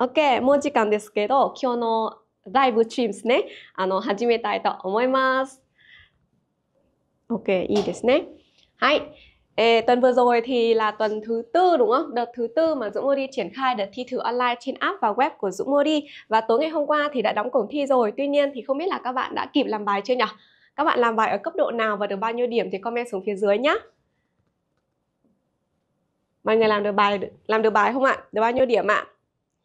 OK、もう時間ですけど、今日のライブチームですね、あの、始めたいと思います。OK、いいですね。はい。Ê, tuần vừa rồi thì là tuần thứ tư đúng không? Đợt thứ tư mà Dũng Modi triển khai đợt thi thử online trên app và web của Dũng Modi và tối ngày hôm qua thì đã đóng cổng thi rồi. Tuy nhiên thì không biết là các bạn đã kịp làm bài chưa nhỉ? Các bạn làm bài ở cấp độ nào và được bao nhiêu điểm thì comment xuống phía dưới nhé. Mọi người làm được bài làm được bài không ạ? Được bao nhiêu điểm ạ?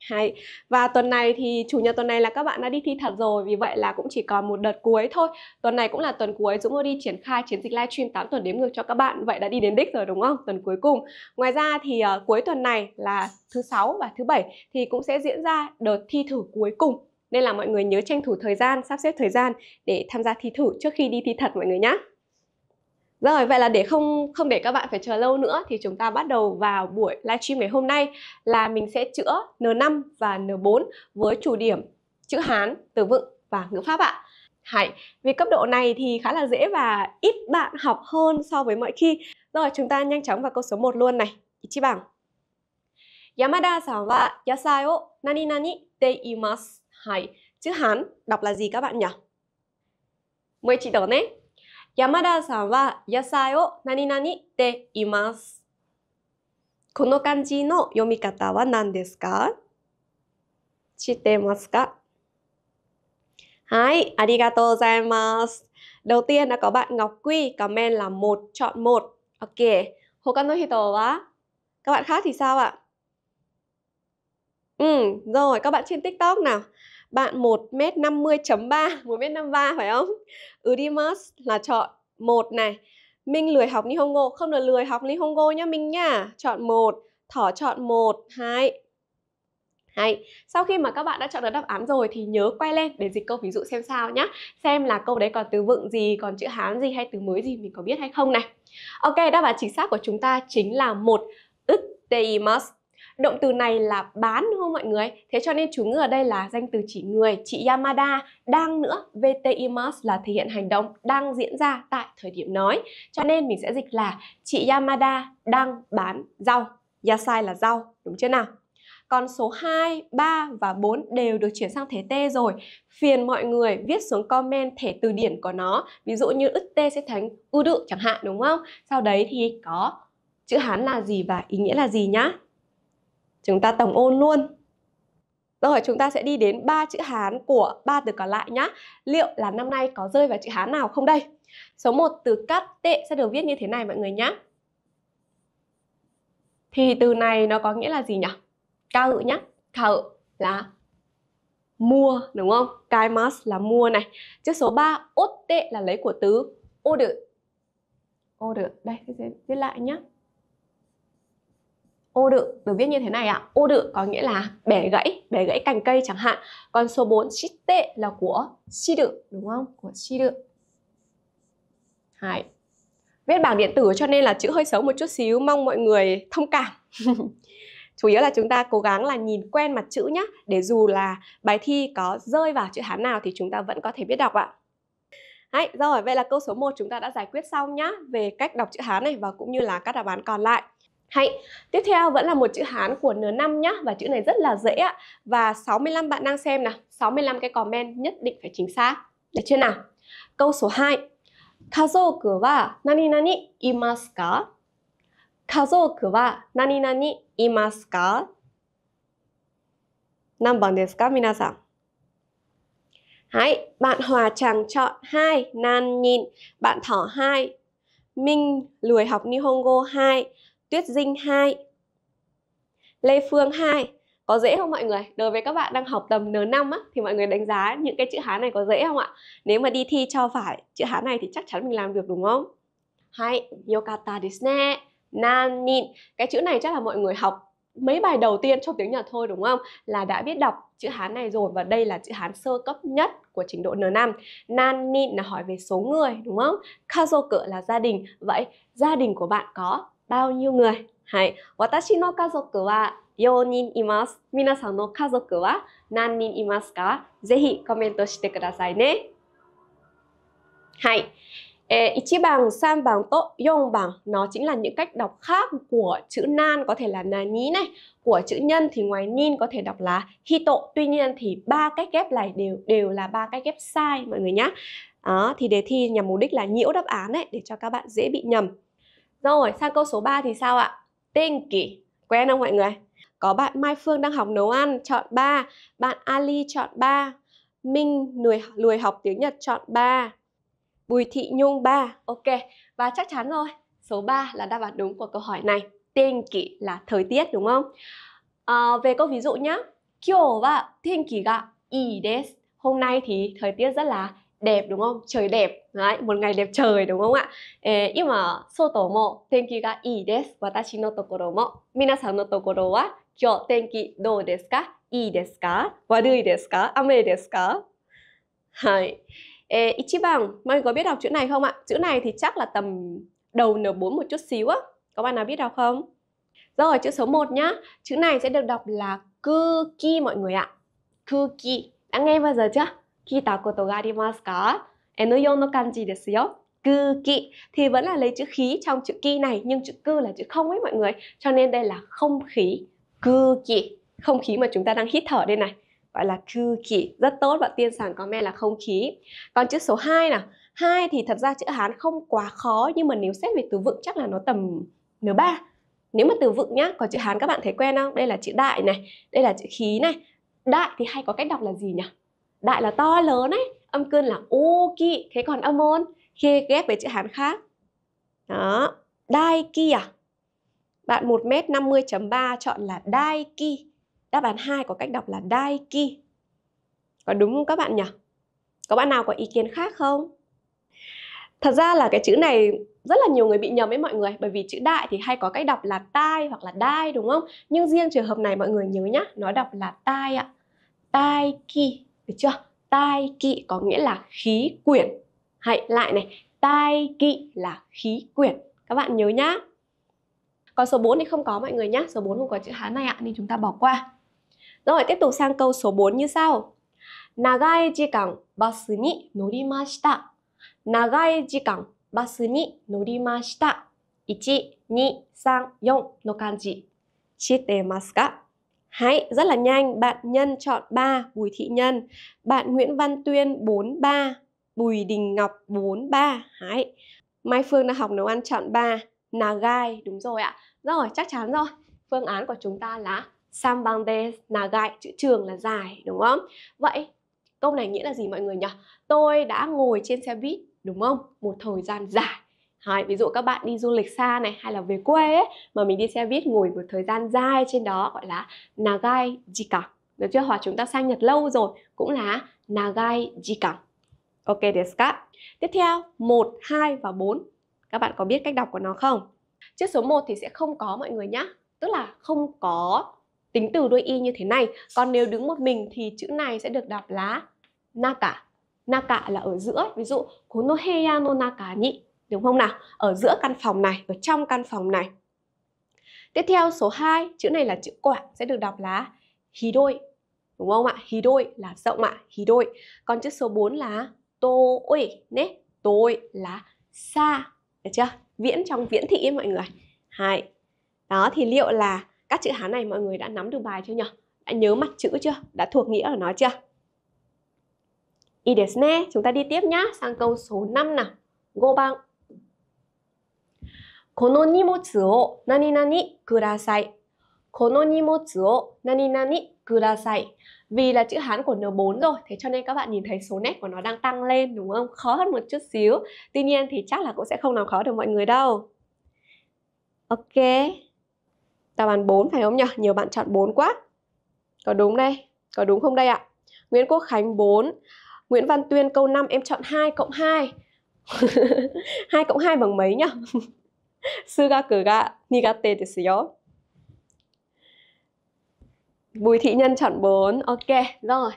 Hay. Và tuần này thì chủ nhật tuần này là các bạn đã đi thi thật rồi Vì vậy là cũng chỉ còn một đợt cuối thôi Tuần này cũng là tuần cuối Dũng đi triển khai chiến dịch livestream 8 tuần đếm ngược cho các bạn Vậy đã đi đến đích rồi đúng không? Tuần cuối cùng Ngoài ra thì uh, cuối tuần này là thứ sáu và thứ bảy Thì cũng sẽ diễn ra đợt thi thử cuối cùng nên là mọi người nhớ tranh thủ thời gian, sắp xếp thời gian để tham gia thi thử trước khi đi thi thật mọi người nhé. Rồi, vậy là để không không để các bạn phải chờ lâu nữa thì chúng ta bắt đầu vào buổi livestream ngày hôm nay là mình sẽ chữa N5 và N4 với chủ điểm chữ Hán, từ vựng và ngữ pháp ạ. Hãy, vì cấp độ này thì khá là dễ và ít bạn học hơn so với mọi khi. Rồi, chúng ta nhanh chóng vào câu số 1 luôn này. Ichi bằng. Yamada san wa yasai o nani nani de imasu. Hai, chữ Hán đọc là gì các bạn nhỉ? Mời chị đón nhé 山田さんは野菜を何々って言います。この漢字の読み方は何ですか知ってますかはい、ありがとうございます。đầu tiên là có bạn Ngọc Quy comment là một chọn một. Ok, Hokano Hito wa. Các bạn khác thì sao ạ? Ừ, rồi, các bạn trên TikTok nào. Bạn 1m50.3, 1m53 phải không? Udimas ừ, là chọn một này. Minh lười học Nihongo, không được lười học Nihongo nhá mình nhá. Chọn một, Thỏ chọn một, hai. Hay. Sau khi mà các bạn đã chọn được đáp án rồi thì nhớ quay lên để dịch câu ví dụ xem sao nhé. Xem là câu đấy còn từ vựng gì, còn chữ Hán gì hay từ mới gì mình có biết hay không này. Ok, đáp án chính xác của chúng ta chính là một ức teimasu Động từ này là bán đúng không mọi người? Thế cho nên chú ngữ ở đây là danh từ chỉ người. Chị Yamada đang nữa, VTIMAS là thể hiện hành động đang diễn ra tại thời điểm nói. Cho nên mình sẽ dịch là chị Yamada đang bán rau. Yasai là rau, đúng chưa nào? Còn số 2, 3 và 4 đều được chuyển sang thể T rồi. Phiền mọi người viết xuống comment thể từ điển của nó. Ví dụ như ức tê sẽ thành u đự chẳng hạn đúng không? Sau đấy thì có chữ Hán là gì và ý nghĩa là gì nhá chúng ta tổng ôn luôn rồi chúng ta sẽ đi đến ba chữ Hán của ba từ còn lại nhá. Liệu là năm nay có rơi vào chữ Hán nào không đây? Số 1 từ cắt tệ sẽ được viết như thế này mọi người nhá. Thì từ này nó có nghĩa là gì nhỉ? Cao ự nhá. Cao ự là mua đúng không? cai mas là mua này. Chữ số 3 ốt tệ là lấy của từ order. Order đây sẽ viết lại nhá ô đự được viết như thế này ạ. Ô đự có nghĩa là bẻ gãy, bẻ gãy cành cây chẳng hạn. Còn số 4 tệ là của chi đự đúng không? Của chi đự. Hai. Viết bảng điện tử cho nên là chữ hơi xấu một chút xíu, mong mọi người thông cảm. Chủ yếu là chúng ta cố gắng là nhìn quen mặt chữ nhé. để dù là bài thi có rơi vào chữ Hán nào thì chúng ta vẫn có thể biết đọc ạ. Đấy, rồi, vậy là câu số 1 chúng ta đã giải quyết xong nhá về cách đọc chữ Hán này và cũng như là các đáp án còn lại hạnh. Tiếp theo vẫn là một chữ Hán của nửa năm nhá và chữ này rất là dễ ạ. Và 65 bạn đang xem nào, 65 cái comment nhất định phải chính xác. Được chưa nào? Câu số 2. Kazoku wa nani nani imasu ka? Kazoku wa nani nani imasu ka? 何番ですか皆さん。Hãy, bạn Hòa Tràng chọn 2, Nan Nhìn, bạn Thỏ 2, Minh lười học Nihongo 2, Tuyết Dinh 2, Lê Phương 2. Có dễ không mọi người? Đối với các bạn đang học tầm N5 á, thì mọi người đánh giá những cái chữ Hán này có dễ không ạ? Nếu mà đi thi cho phải chữ Hán này thì chắc chắn mình làm được đúng không? Hai, yokata desu ne, nanin. Cái chữ này chắc là mọi người học mấy bài đầu tiên trong tiếng Nhật thôi đúng không? Là đã biết đọc chữ Hán này rồi và đây là chữ Hán sơ cấp nhất của trình độ N5. Nanin là hỏi về số người đúng không? Kazoku là gia đình. Vậy gia đình của bạn có bao nhiêu người? Hai, watashi no kazoku wa 4人います。皆さんの家族は何人いますかぜひコメントしてくださいね。はい。Eh, 1 bằng, 3 bằng, to, 4 bằng Nó chính là những cách đọc khác của chữ nan có thể là là ní này Của chữ nhân thì ngoài nin có thể đọc là hito Tuy nhiên thì ba cách ghép này đều đều là ba cách ghép sai mọi người nhé Đó, Thì đề thi nhằm mục đích là nhiễu đáp án ấy, để cho các bạn dễ bị nhầm rồi, sang câu số 3 thì sao ạ? Tenki. Quen không mọi người? Có bạn Mai Phương đang học nấu ăn, chọn 3. Bạn Ali chọn 3. Minh lười, lười học tiếng Nhật chọn 3. Bùi Thị Nhung 3. Ok, và chắc chắn rồi, số 3 là đáp án đúng của câu hỏi này. Tenki là thời tiết đúng không? À, về câu ví dụ nhá. Kyo wa tenki ga ii desu. Hôm nay thì thời tiết rất là đẹp đúng không? Trời đẹp. Đấy, một ngày đẹp trời đúng không ạ? Eh, 今、外も天気がいいです。私のところも。皆さんのところは今日天気どうですかいいですか悪いですか雨ですかはい。Eh, 1番、mọi người có biết đọc chữ này không ạ? Chữ này thì chắc là tầm đầu N4 một chút xíu á. Các bạn nào biết đọc không? Rồi, chữ số 1 nhá. Chữ này sẽ được đọc là cư mọi người ạ. Cư Đã nghe bao giờ chưa? 聞いたことがありますか N4 の漢字ですよ cư kỵ thì vẫn là lấy chữ khí trong chữ ki này nhưng chữ cư là chữ không ấy mọi người cho nên đây là không khí cư kỵ không khí mà chúng ta đang hít thở đây này gọi là cư kỵ rất tốt bạn tiên sản comment là không khí còn chữ số 2 nào hai thì thật ra chữ hán không quá khó nhưng mà nếu xét về từ vựng chắc là nó tầm n3 nếu mà từ vựng nhá có chữ hán các bạn thấy quen không đây là chữ đại này đây là chữ khí này đại thì hay có cách đọc là gì nhỉ đại là to lớn ấy âm cân là ô kỵ thế còn âm môn khi ghép với chữ hán khác đó đai kia à? bạn 1 m 50.3 chọn là đai ki đáp án 2 có cách đọc là đai ki có đúng không các bạn nhỉ có bạn nào có ý kiến khác không thật ra là cái chữ này rất là nhiều người bị nhầm với mọi người bởi vì chữ đại thì hay có cách đọc là tai hoặc là đai đúng không nhưng riêng trường hợp này mọi người nhớ nhá nó đọc là tai ạ tai ki được chưa tai kỵ có nghĩa là khí quyển hãy lại này tai kỵ là khí quyển các bạn nhớ nhá còn số 4 thì không có mọi người nhá số 4 không có chữ hán này ạ nên chúng ta bỏ qua rồi tiếp tục sang câu số 4 như sau Nagai jikan basu ni 1 2 3 4の漢字知っていますか Hãy rất là nhanh, bạn Nhân chọn 3, Bùi Thị Nhân. Bạn Nguyễn Văn Tuyên 43, Bùi Đình Ngọc 43. Hãy. Mai Phương đã học nấu ăn chọn 3, Nagai, đúng rồi ạ. Rồi, chắc chắn rồi. Phương án của chúng ta là Sambande Nagai, chữ trường là dài, đúng không? Vậy, câu này nghĩa là gì mọi người nhỉ? Tôi đã ngồi trên xe buýt, đúng không? Một thời gian dài Đấy, ví dụ các bạn đi du lịch xa này hay là về quê ấy, mà mình đi xe buýt ngồi một thời gian dài trên đó gọi là nagai jikan được chưa? Hoặc chúng ta sang Nhật lâu rồi cũng là nagai jikan Ok desu ka? Tiếp theo 1, 2 và 4 Các bạn có biết cách đọc của nó không? chữ số 1 thì sẽ không có mọi người nhá Tức là không có tính từ đuôi y như thế này Còn nếu đứng một mình thì chữ này sẽ được đọc là naka Naka là ở giữa Ví dụ, kono heya no naka ni đúng không nào? Ở giữa căn phòng này, ở trong căn phòng này. Tiếp theo số 2, chữ này là chữ quả sẽ được đọc là hí đôi. Đúng không ạ? Hí đôi là rộng ạ, hí đôi. Còn chữ số 4 là tô ôi nế, tôi là xa. Được chưa? Viễn trong viễn thị ấy, mọi người. Hai. Đó thì liệu là các chữ Hán này mọi người đã nắm được bài chưa nhỉ? Đã nhớ mặt chữ chưa? Đã thuộc nghĩa ở nó chưa? Idesne, chúng ta đi tiếp nhá, sang câu số 5 nào. Go bang この荷物を何々ください。この荷物を何々ください. Vì là chữ Hán của N4 rồi, thế cho nên các bạn nhìn thấy số nét của nó đang tăng lên đúng không? Khó hơn một chút xíu. Tuy nhiên thì chắc là cũng sẽ không làm khó được mọi người đâu. Ok. Đáp án 4 phải không nhỉ? Nhiều bạn chọn 4 quá. Có đúng đây, có đúng không đây ạ? Nguyễn Quốc Khánh 4. Nguyễn Văn Tuyên câu 5 em chọn 2 cộng 2. 2 cộng 2 bằng mấy nhỉ? 数学が苦手ですよ Bùi Thị Nhân chọn 4 Ok, rồi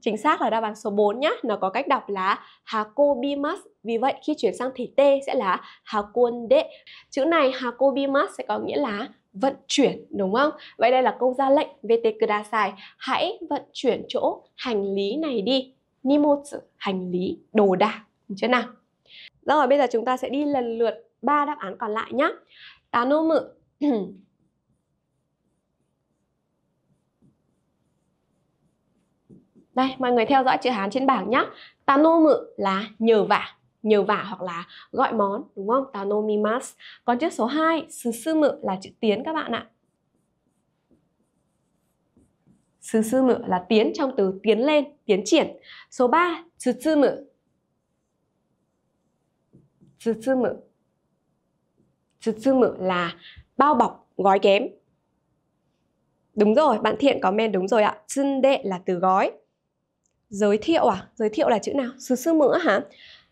Chính xác là đáp án số 4 nhá Nó có cách đọc là Hakobimas Vì vậy khi chuyển sang thể T sẽ là Hakonde Chữ này Hakobimas sẽ có nghĩa là vận chuyển đúng không? Vậy đây là câu ra lệnh VT Kudasai Hãy vận chuyển chỗ hành lý này đi Nimotsu, hành lý, đồ đạc Đúng chưa nào? Rồi bây giờ chúng ta sẽ đi lần lượt ba đáp án còn lại nhé. mự. Đây, mọi người theo dõi chữ Hán trên bảng nhé. mự là nhờ vả, nhờ vả hoặc là gọi món, đúng không? mimas. Còn chữ số 2, sư sư mự là chữ tiến các bạn ạ. Sư sư mự là tiến trong từ tiến lên, tiến triển. Số 3, sư sư mự. Sư sư mự Tsutsumu là bao bọc, gói ghém. Đúng rồi, bạn Thiện có men đúng rồi ạ. đệ là từ gói. Giới thiệu à? Giới thiệu là chữ nào? Sư sư Tsutsumu hả?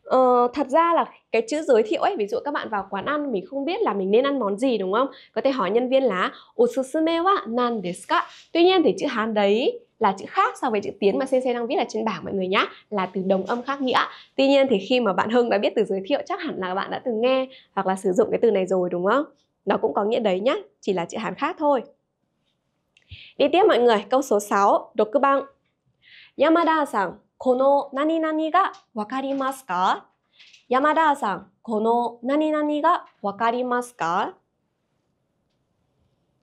Ờ, thật ra là cái chữ giới thiệu ấy ví dụ các bạn vào quán ăn mình không biết là mình nên ăn món gì đúng không có thể hỏi nhân viên là osusume wa nan desu ka tuy nhiên thì chữ hán đấy là chữ khác so với chữ tiến mà CC đang viết ở trên bảng mọi người nhé là từ đồng âm khác nghĩa tuy nhiên thì khi mà bạn Hưng đã biết từ giới thiệu chắc hẳn là bạn đã từng nghe hoặc là sử dụng cái từ này rồi đúng không nó cũng có nghĩa đấy nhá chỉ là chữ Hán khác thôi đi tiếp mọi người câu số 6 đột cứ băng Yamada san kono nani nani ga wakarimasu ka Yamada san kono nani nani ga wakarimasu ka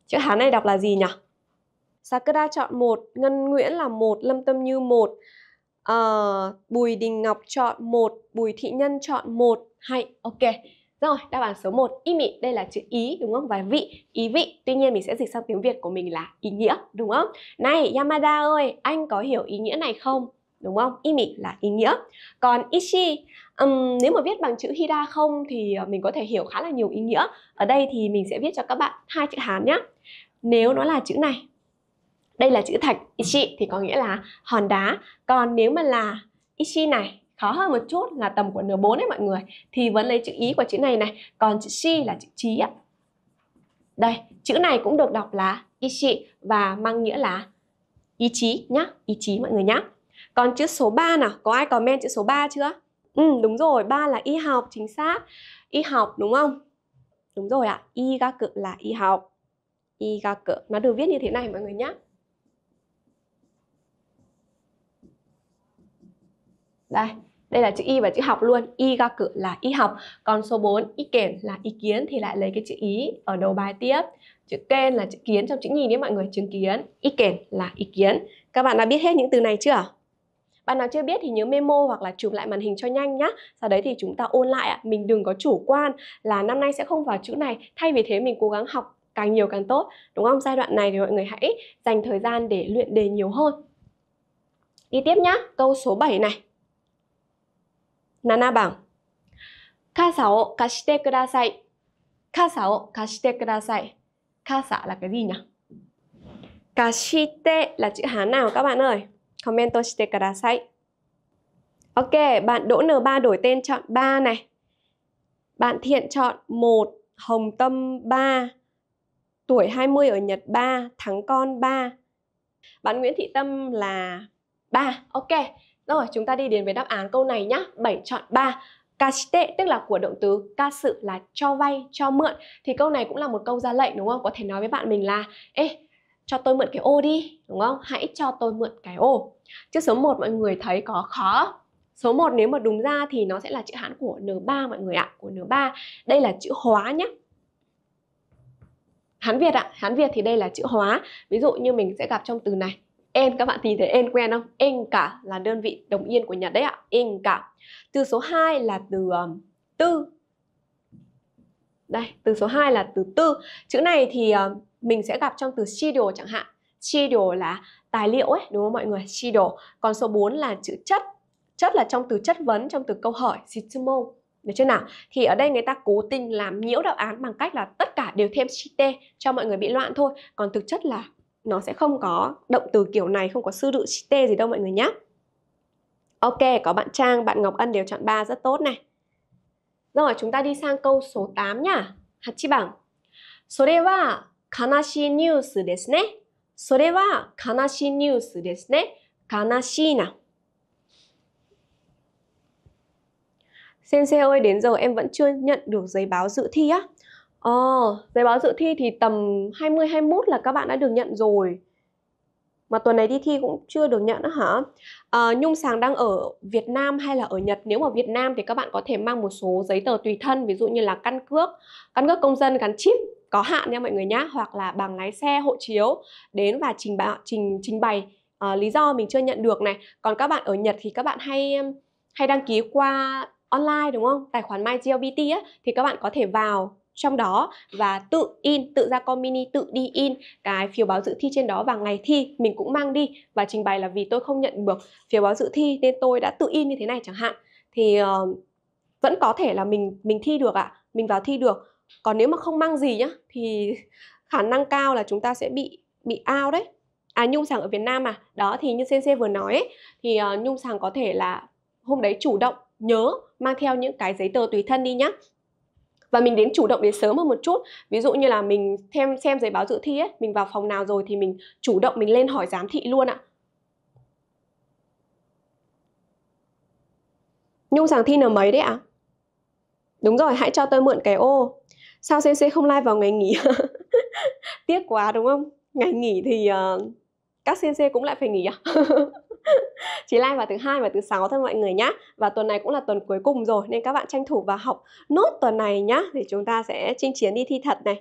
chữ Hán này đọc là gì nhỉ Sakura chọn 1, Ngân Nguyễn là 1, Lâm Tâm Như 1, uh, ờ, Bùi Đình Ngọc chọn 1, Bùi Thị Nhân chọn 1. Hay, ok. Rồi, đáp án số 1, ý mị, đây là chữ ý đúng không? Và vị, ý vị. Tuy nhiên mình sẽ dịch sang tiếng Việt của mình là ý nghĩa đúng không? Này Yamada ơi, anh có hiểu ý nghĩa này không? Đúng không? Ý mị là ý nghĩa. Còn ishi, um, nếu mà viết bằng chữ hida không thì ờ, mình có thể hiểu khá là nhiều ý nghĩa. Ở đây thì mình sẽ viết cho các bạn hai chữ Hán nhé. Nếu nó là chữ này đây là chữ thạch ichi thì có nghĩa là hòn đá còn nếu mà là ichi này khó hơn một chút là tầm của N4 đấy mọi người thì vẫn lấy chữ ý của chữ này này còn chữ chi là chữ trí ạ đây chữ này cũng được đọc là ichi và mang nghĩa là ý chí nhá ý chí mọi người nhá còn chữ số 3 nào có ai comment chữ số 3 chưa ừ đúng rồi ba là y học chính xác y học đúng không đúng rồi ạ y ga cự là y học y ga cự nó được viết như thế này mọi người nhá Đây, đây là chữ y và chữ học luôn. Y ga cự là y học. Còn số 4, y kển là ý kiến thì lại lấy cái chữ ý ở đầu bài tiếp. Chữ kên là chữ kiến trong chữ nhìn đấy mọi người, chứng kiến. Y kển là ý kiến. Các bạn đã biết hết những từ này chưa? Bạn nào chưa biết thì nhớ memo hoặc là chụp lại màn hình cho nhanh nhá. Sau đấy thì chúng ta ôn lại ạ. Mình đừng có chủ quan là năm nay sẽ không vào chữ này. Thay vì thế mình cố gắng học càng nhiều càng tốt. Đúng không? Giai đoạn này thì mọi người hãy dành thời gian để luyện đề nhiều hơn. Đi tiếp nhá. Câu số 7 này. 7番傘を貸してください傘を貸してください傘 là cái gì nhỉ? Kashite là chữ Hán nào các bạn ơi? Comment toshite kudasai. Ok, bạn Đỗ N3 đổi tên chọn 3 này. Bạn Thiện chọn 1, Hồng Tâm 3, tuổi 20 ở Nhật 3, Thắng Con 3. Bạn Nguyễn Thị Tâm là 3. Ok, rồi, chúng ta đi đến với đáp án câu này nhé 7 chọn 3. Kashite tức là của động từ ca sự là cho vay, cho mượn. Thì câu này cũng là một câu ra lệnh đúng không? Có thể nói với bạn mình là Ê, cho tôi mượn cái ô đi, đúng không? Hãy cho tôi mượn cái ô. Chữ số 1 mọi người thấy có khó Số 1 nếu mà đúng ra thì nó sẽ là chữ Hán của N3 mọi người ạ, của N3. Đây là chữ hóa nhé. Hán Việt ạ, Hán Việt thì đây là chữ hóa. Ví dụ như mình sẽ gặp trong từ này, En các bạn tìm thấy en quen không? En cả là đơn vị đồng yên của Nhật đấy ạ. En cả. Từ số 2 là từ um, tư. Đây, từ số 2 là từ tư. Chữ này thì um, mình sẽ gặp trong từ shido chẳng hạn. Shido là tài liệu ấy, đúng không mọi người? Shido. Còn số 4 là chữ chất. Chất là trong từ chất vấn, trong từ câu hỏi. Shitsumon. Được chưa nào? Thì ở đây người ta cố tình làm nhiễu đáp án bằng cách là tất cả đều thêm shite cho mọi người bị loạn thôi. Còn thực chất là nó sẽ không có động từ kiểu này, không có sư đự tê gì đâu mọi người nhé. Ok, có bạn Trang, bạn Ngọc Ân đều chọn 3 rất tốt này. Rồi, chúng ta đi sang câu số 8 nhá. 8번. Sensei ơi, đến giờ em vẫn chưa nhận được giấy báo dự thi á. Ờ, giấy báo dự thi thì tầm 20 21 là các bạn đã được nhận rồi. Mà tuần này đi thi cũng chưa được nhận nữa hả? À, Nhung Sàng đang ở Việt Nam hay là ở Nhật? Nếu ở Việt Nam thì các bạn có thể mang một số giấy tờ tùy thân, ví dụ như là căn cước, căn cước công dân gắn chip có hạn nha mọi người nhá, hoặc là bằng lái xe, hộ chiếu đến và trình bày trình trình bày uh, lý do mình chưa nhận được này. Còn các bạn ở Nhật thì các bạn hay hay đăng ký qua online đúng không? Tài khoản MyGLBT á thì các bạn có thể vào trong đó và tự in, tự ra con mini, tự đi in cái phiếu báo dự thi trên đó và ngày thi mình cũng mang đi và trình bày là vì tôi không nhận được phiếu báo dự thi nên tôi đã tự in như thế này chẳng hạn thì uh, vẫn có thể là mình mình thi được ạ, à, mình vào thi được. Còn nếu mà không mang gì nhá thì khả năng cao là chúng ta sẽ bị bị ao đấy. À nhung sàng ở Việt Nam à. Đó thì như CC vừa nói ấy, thì uh, nhung sàng có thể là hôm đấy chủ động nhớ mang theo những cái giấy tờ tùy thân đi nhá và mình đến chủ động đến sớm hơn một chút ví dụ như là mình xem xem giấy báo dự thi ấy mình vào phòng nào rồi thì mình chủ động mình lên hỏi giám thị luôn ạ Nhung rằng thi là mấy đấy ạ? À? Đúng rồi, hãy cho tôi mượn cái ô. Sao CC không live vào ngày nghỉ? Tiếc quá đúng không? Ngày nghỉ thì uh, các CC cũng lại phải nghỉ à? chỉ like vào thứ hai và thứ sáu thôi mọi người nhá và tuần này cũng là tuần cuối cùng rồi nên các bạn tranh thủ và học nốt tuần này nhá để chúng ta sẽ chinh chiến đi thi thật này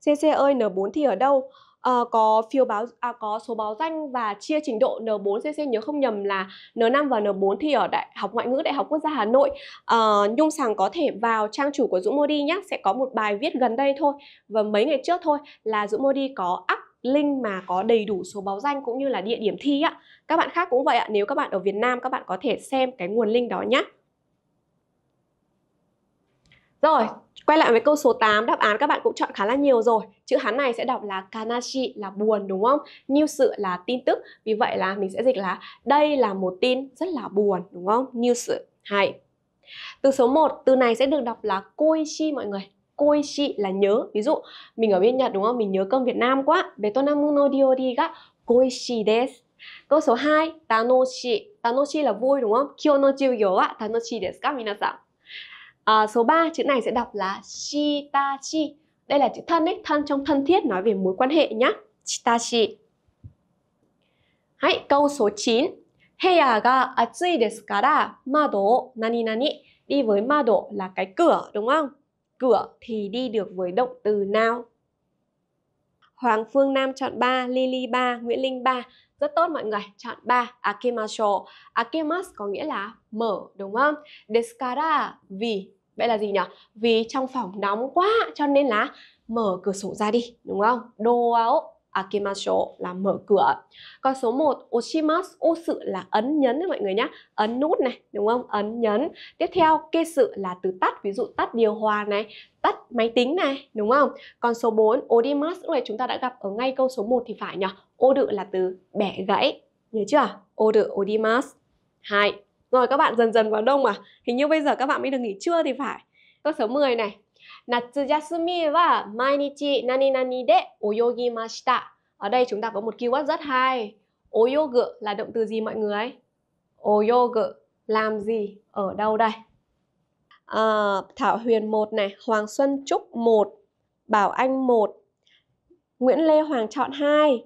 cc ơi n4 thi ở đâu À, có phiếu báo à, có số báo danh và chia trình độ N4 CC nhớ không nhầm là N5 và N4 thì ở Đại học Ngoại ngữ Đại học Quốc gia Hà Nội à, Nhung Sàng có thể vào trang chủ của Dũng Modi nhá sẽ có một bài viết gần đây thôi và mấy ngày trước thôi là Dũng Modi có up link mà có đầy đủ số báo danh cũng như là địa điểm thi ạ các bạn khác cũng vậy ạ, nếu các bạn ở Việt Nam các bạn có thể xem cái nguồn link đó nhé. Rồi, quay lại với câu số 8, đáp án các bạn cũng chọn khá là nhiều rồi. Chữ Hán này sẽ đọc là kanashi là buồn đúng không? New sự là tin tức, vì vậy là mình sẽ dịch là đây là một tin rất là buồn đúng không? New sự, hay. Từ số 1, từ này sẽ được đọc là koishi mọi người. Koishi là nhớ. Ví dụ, mình ở bên Nhật đúng không? Mình nhớ cơm Việt Nam quá. Betonamu no dio ga koishi desu câu số 2 tanoshi tanoshi là vui đúng không kyo no jiyo wa tanoshi desu ka minasan à, số 3 chữ này sẽ đọc là shitachi đây là chữ thân ấy thân trong thân thiết nói về mối quan hệ nhá shitachi hãy câu số 9 Heya ga atsui desu kara mado nani nani đi với mado là cái cửa đúng không cửa thì đi được với động từ nào Hoàng Phương Nam chọn 3, Lily 3, Nguyễn Linh 3 rất tốt mọi người chọn ba akimasho akimas có nghĩa là mở đúng không descara vì vậy là gì nhỉ vì trong phòng nóng quá cho nên là mở cửa sổ ra đi đúng không đồ áo Akimasho là mở cửa. Còn số 1 oshimasu, ô sự là ấn nhấn đấy mọi người nhé. Ấn nút này, đúng không? Ấn nhấn. Tiếp theo kê là từ tắt, ví dụ tắt điều hòa này, tắt máy tính này, đúng không? Còn số 4 odimasu lúc này chúng ta đã gặp ở ngay câu số 1 thì phải nhỉ? Ô là từ bẻ gãy, nhớ chưa? Ô odimasu. Hai. Rồi các bạn dần dần vào đông à? Hình như bây giờ các bạn mới được nghỉ trưa thì phải. Câu số 10 này, Natsu wa mainichi nani nani de oyogi Ở đây chúng ta có một keyword rất hay. Oyogu là động từ gì mọi người? Oyogu làm gì ở đâu đây? À, Thảo Huyền 1 này, Hoàng Xuân Trúc 1, Bảo Anh 1, Nguyễn Lê Hoàng chọn 2,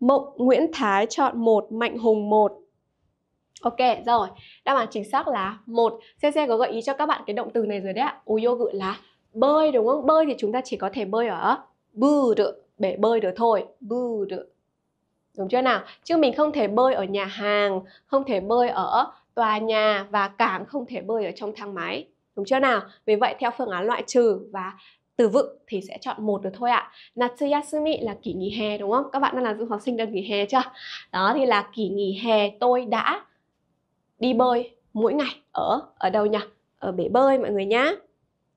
Mộng Nguyễn Thái chọn 1, Mạnh Hùng 1. Ok, rồi. Đáp án chính xác là một. CC có gợi ý cho các bạn cái động từ này rồi đấy ạ. Ú yogurt là bơi đúng không? Bơi thì chúng ta chỉ có thể bơi ở bư được, bể bơi được thôi. Bư được. Đúng chưa nào? Chứ mình không thể bơi ở nhà hàng, không thể bơi ở tòa nhà và càng không thể bơi ở trong thang máy. Đúng chưa nào? Vì vậy theo phương án loại trừ và từ vựng thì sẽ chọn một được thôi ạ. Natsuyasumi là kỳ nghỉ hè đúng không? Các bạn đang là du học sinh đang nghỉ hè chưa? Đó thì là kỳ nghỉ hè tôi đã đi bơi mỗi ngày ở ở đâu nhỉ? Ở bể bơi mọi người nhá.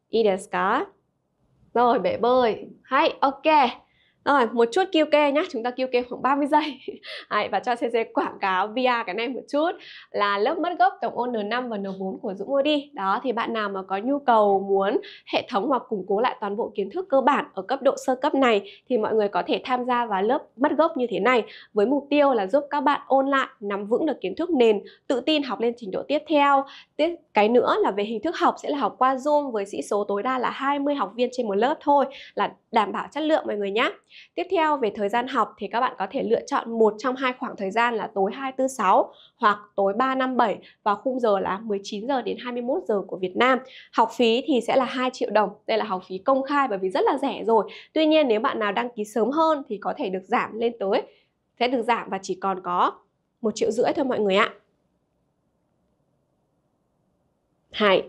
Ideska. Rồi bể bơi. Hay, ok. Rồi, một chút QK nhá, chúng ta QK khoảng 30 giây Đấy, Và cho CC quảng cáo VR cái này một chút Là lớp mất gốc tổng ôn N5 và N4 của Dũng đi Đó, thì bạn nào mà có nhu cầu muốn hệ thống hoặc củng cố lại toàn bộ kiến thức cơ bản ở cấp độ sơ cấp này Thì mọi người có thể tham gia vào lớp mất gốc như thế này Với mục tiêu là giúp các bạn ôn lại, nắm vững được kiến thức nền Tự tin học lên trình độ tiếp theo tiếp Cái nữa là về hình thức học sẽ là học qua Zoom với sĩ số tối đa là 20 học viên trên một lớp thôi Là đảm bảo chất lượng mọi người nhé Tiếp theo về thời gian học thì các bạn có thể lựa chọn một trong hai khoảng thời gian là tối 246 hoặc tối 357 vào khung giờ là 19 giờ đến 21 giờ của Việt Nam. Học phí thì sẽ là 2 triệu đồng. Đây là học phí công khai bởi vì rất là rẻ rồi. Tuy nhiên nếu bạn nào đăng ký sớm hơn thì có thể được giảm lên tới sẽ được giảm và chỉ còn có một triệu rưỡi thôi mọi người ạ. Hai.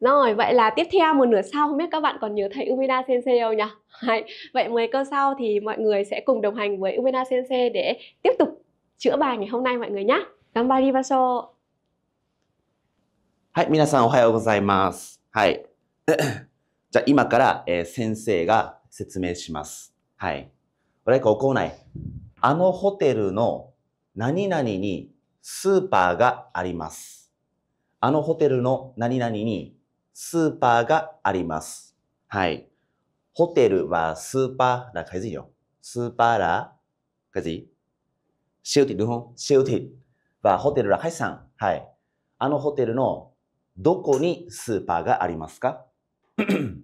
Rồi, vậy là tiếp theo một nửa sau không biết các bạn còn nhớ thầy Umeda Sensei không nhỉ? Đấy. Vậy mấy câu sau thì mọi người sẽ cùng đồng hành với Umeda Sensei để tiếp tục chữa bài ngày hôm nay mọi người nhé. Gambari basho. はい、皆さんおはようございます。はい。じゃあ今から、えー、先生が説明します。はい。俺こ校内、あのホテルの何々にスーパーがあります。あのホテルの何々にスーパーがあります。はい。ホテルはスーパーな感じよ。スーパーら、感じ。シウティ、日本、シウティはホテルら、はいさん。はい。あのホテルのどこにスーパーがありますか ?1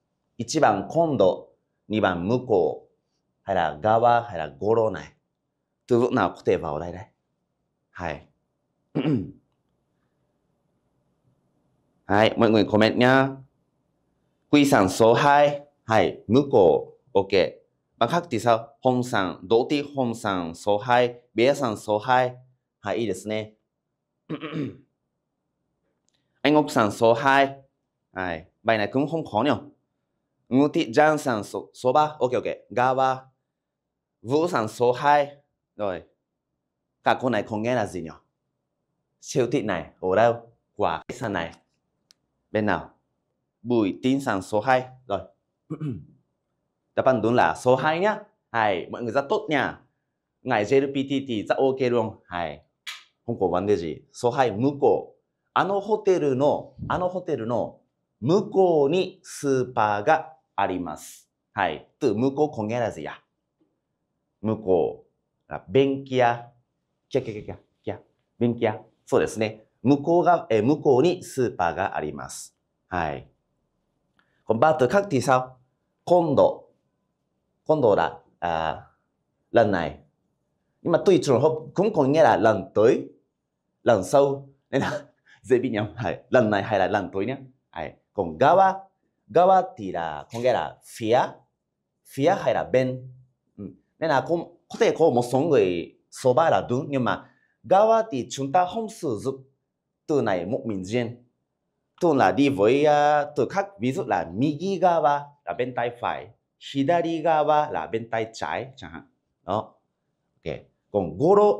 番、今度。2番、向こう。はいら、側、はいら、ごろない。というな言葉をらいない。はい。hai mọi người comment nhá. Quy sản số 2. hai, ngữ cổ. Ok. Bằng khác thì sao? Hồng sản, đỗ tí hồng sản số 2, bé sản số 2. hai, ý desu ne. Anh Ngọc sản số 2. hai, bài này cũng không khó nhỉ. Ngũ thị Giang sản số, số 3. Ok, ok. Ga ba, Vũ sản số 2. Rồi. Cả cô này không nghe là gì nhỉ? Siêu thị này, ở đâu? Quả sản này. Bên nào? Buổi tin sáng số 2 Rồi Đáp án đúng là số 2 nhá Hay, mọi người rất tốt nha Ngày JLPT thì rất ok luôn Hay Không có vấn đề gì Số 2向こうあのホテルのあのホテルの向こうにスーパーがあります。はい。と、向こうこげらずや。向こう。便器屋。キャキャキャキャ。便器屋。そうですね。向こうが、向こうにスーパーがあります。はい。バート、カクティさん、今度、今度ら、あ、ランナイ。今、トイチョン、今今夜ら、ランドイ、ランソウ、ゼビニャン、ランナイ、はい、ランドイニャン。はい。ガワ、ガワティラ、今夜ら、フィア、フィア、はい、ら、ベン。うん。ねな、こ、こて、こう、もう、そんぐい、そドゥン、にま、ガワティ、チュンタ、ホンスズ、từ này mình riêng tức là đi với uh, à, từ khác ví dụ là migi gawa là bên tay phải hidari gawa là bên tay trái chẳng hạn đó ok còn goro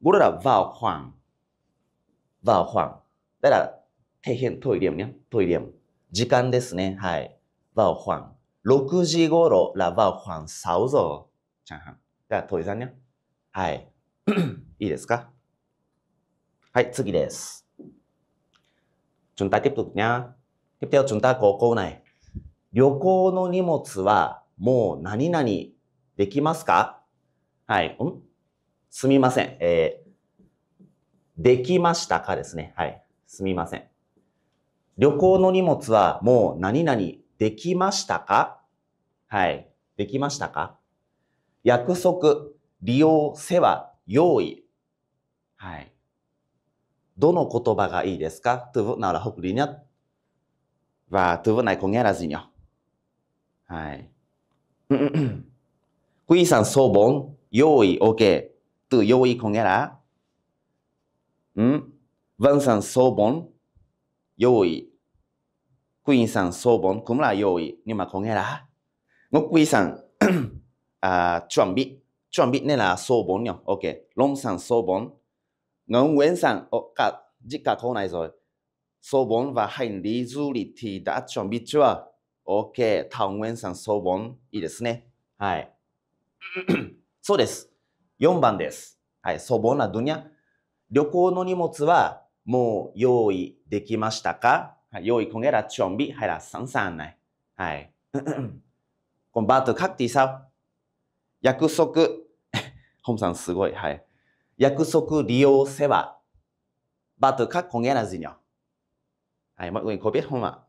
goro là vào khoảng vào khoảng đây là thể hiện thời điểm nhé thời điểm jikan desu ne hai vào khoảng 6 giờ goro là vào khoảng 6 giờ chẳng hạn đây là thời gian nhé hai いいですか はい、次です Chúng ta tiếp tục nhá. 旅行の荷物はもう何々できますかはい。んすみません。えー、できましたかですね。はい。すみません。旅行の荷物はもう何々できましたかはい。できましたか約束、利用、世話、用意。はい。どの言葉がいいですか Từ vựng nào là hợp lý nhất? Và từ vựng này có nghĩa là gì nhỉ? Hai. Quy sản số bốn, yoi, ok. Từ yoi có nghĩa là ừ. Vân sản sô bốn, yoi. Quy sản số bốn cũng là yoi, nhưng mà có nghĩa là Ngốc quy sản à, chuẩn bị. Chuẩn bị nên là số bốn nhỉ? Ok. Long sản số bốn, ngân Nguyễn Sản ở cả dịch cả câu này rồi. Số 4 và hành lý du lịch thì đã chuẩn bị chưa? OK、タウンウェンさん、総本、いいですね。はい。そうです。4番です。はい、総本なドニャ。旅行の荷物はもう用意できましたか、はい、用意こげら準備、はいら、さんさんない。はい。こんばんは、カクティさん。約束。ホムさん、すごい。はい。約束利用せ話。バトカ焦げゲずジニはい、もう一個別本は。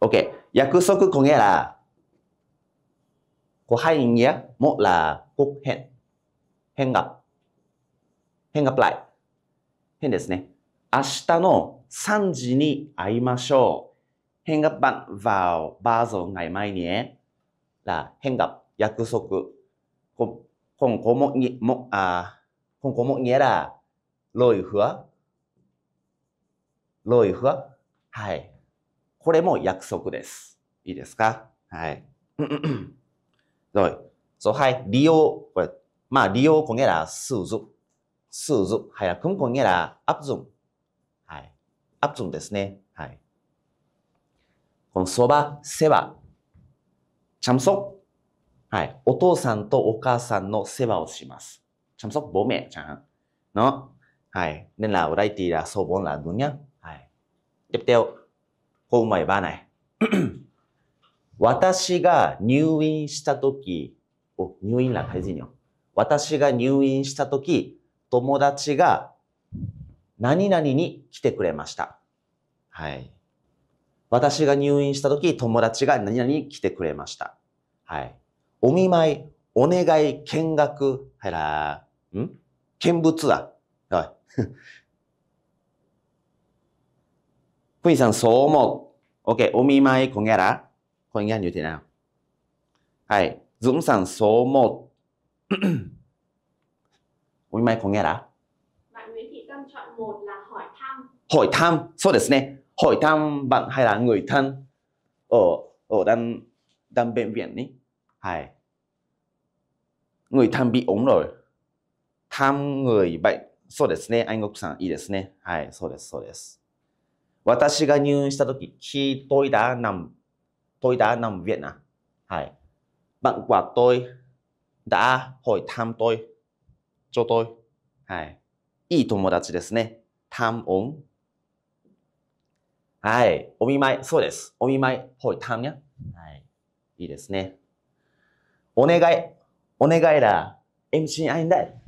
OK。約束コンゲラ。コハインゲモラ、コッヘン。ヘへ。ガ。が。ンガプライ。ヘンですね。明日の3時に会いましょう。ヘが、ガパン、バー、バーゾンが前に。ラ、ヘンが、約束。こ、ン、コン、コモ、ニ、モ、あ、không có một n g h ĩ は là これも約束です。いいですかはい。どい。そう、はい。利用。これ。まあ、利用こげら、数ず。数ず。はや、くんこげら、アップズン。はい。アップズンですね。はい。この、そば、世話。ちゃんそ。はい。お父さんとお母さんの世話をします。chăm sóc bố mẹ 私が入院したとき、私が入院したとき、友達が何々に来てくれました。はい。私が入院したと友達が何々に来てくれました。はい。お見舞い、お願い、見学、はい、ら、ん見物だ。はい。Quỳnh à? sản số 1. Ok, omimai có nghe đã? Có nghe như thế nào? Hay, Dũng sản số 1. omimai có nghe đã? Bạn Nguyễn Thị Tâm chọn 1 là hỏi thăm. Hỏi thăm, Hỏi thăm bạn hay là người thân ở ở đang đang bệnh viện ấy. Hay. Người thân bị ốm rồi. Thăm người bệnh。そうですね。ゴクさん、いいですね。はい、そうです、そうです。私が入院したとき、khi đã nằm, tôi nằm viện à? はい。バンクワトイ、tôi đã hỏi t h ă はい。いい友達ですね。探音。はい。お見舞い。そうです。お見舞い。ほい、探にゃ。はい。いいですね。お願い。お願いだ。MC に会いんだい。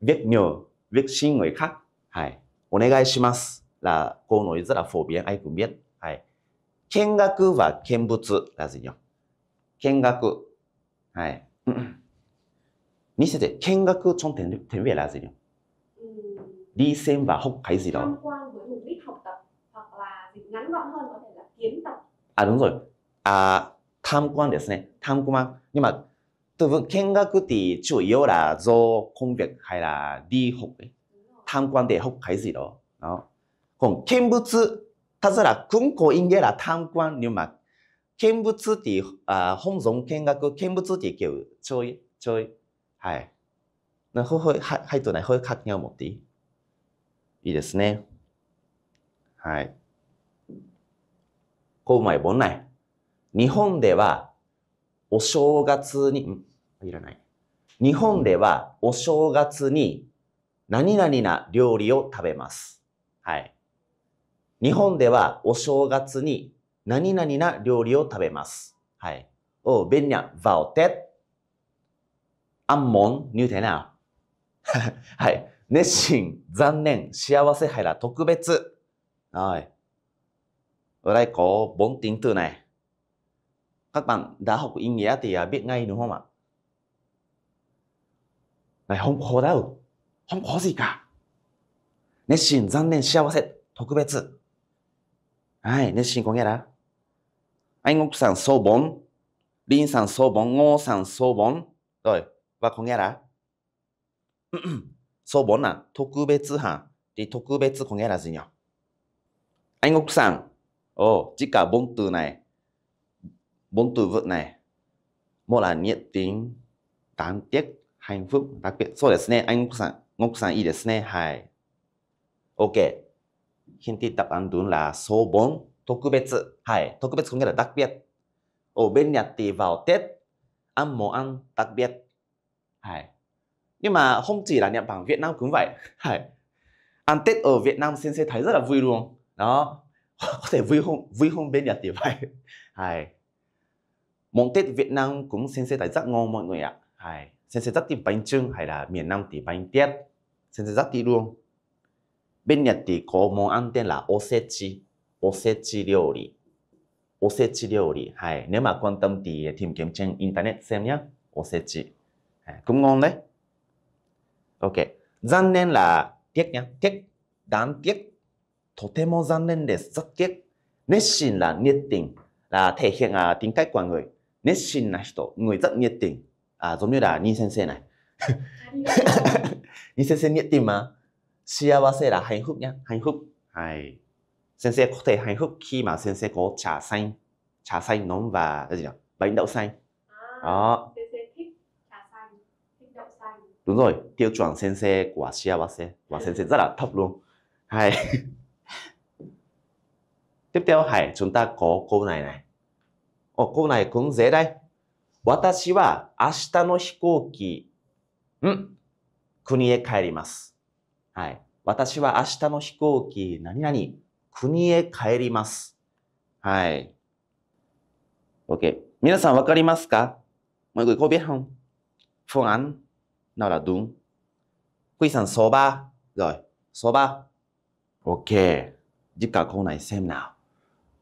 viết nhiều viết xin người khác hay onegaishimasu là câu nói rất là phổ biến ai cũng biết hay kengaku và kenbutsu là gì nhỉ kengaku hay nghĩ sẽ kengaku trong tiếng tiếng việt là gì nhỉ ừ. đi xem và học cái gì đó tham quan với mục đích học tập hoặc là ngắn gọn hơn có thể là kiến tập à đúng rồi à tham quan ですね。tham quan nhưng mà 多分見学的就有啦，做空别开啦，礼服的参观的服开始咯。然こ讲見物，た他是啦，空口应该啦参观，你嘛見物的啊，本尊、見学見物个建物的叫做做，哎，那好好还还多ほ、好入ってないいいい。いですね。はい。こううまいぼんない。日本では、お正月に、いらない。日本ではお正月に何々な料理を食べます。はい。日本ではお正月に何々な料理を食べます。はい。お、べんにゃ、わおて。あんもん、にゅてな。はい。熱心、残念、幸せはら、特別。はい。おらいこ、ぼんてんとない。かっぱん、だほくいんげやてや、べんがいぬほま。ないほほだう。ほん、ほずいか。熱心、残念、幸せ、特別。はい、熱心こげら。anh Ngọc sản số 4, Linh sản số 4, Ngô sản số 4. Rồi, và có nghĩa là số 4 là tokubezu hả? Thì tokubezu có nghĩa là gì nhỉ? Anh Ngọc sản, ồ, chỉ cả bốn từ này, bốn từ vựng này. Một là nhiệt tình, đáng tiếc, 幸福だけ。そうですね。暗黒さん、ゴクさんいいですね。はい。OK。ヒンティッタパンドゥンラ、総本、特別。はい。特別こんげら đặc biệt. Ở bên Nhật thì vào Tết, ăn món ăn đặc biệt. Hai. Nhưng mà không chỉ là Nhật Bản, Việt Nam cũng vậy. Hai. Ăn Tết ở Việt Nam Sen sẽ thấy rất là vui đúng không? Đó. Có thể vui không? Vui không bên Nhật thì vậy. Hai. Món Tết Việt Nam cũng Sen sẽ thấy rất ngon mọi người ạ hay sen sẽ rất tí bánh trưng hay là miền Nam thì bánh tét sen sẽ rất tí luôn bên Nhật thì có món ăn tên là osechi osechi điều osechi điều hay nếu mà quan tâm thì tìm kiếm trên internet xem nhé osechi cũng ngon đấy ok gian nên là tiếc nhé tiếc đáng tiếc とても残念です。rất tiếc. Nết xin là nhiệt tình, là thể hiện à, tính cách của người. Nết xin là người rất nhiệt tình à, giống như là dạ. Ni Sen Sen này Ni Sen Sen nghĩa tình mà Shiawase là hạnh phúc nhá, hạnh phúc hay sen sen có thể hạnh phúc khi mà sen sen có trà xanh trà xanh nóng và cái gì nhỉ bánh đậu xanh à, đó sen thích trà xanh thích đậu xanh đúng rồi tiêu chuẩn sen của Shiawase và sen sen rất là thấp luôn hay tiếp theo hãy chúng ta có câu này này Ồ, câu này cũng dễ đây 私は明日の飛行機、ん国へ帰ります。はい。私は明日の飛行機、何々、国へ帰ります。はい。OK。皆さんわかりますかもう一個こう、別不安ならどんクイさん、そば。よい。そば。OK。実家来ないセミナ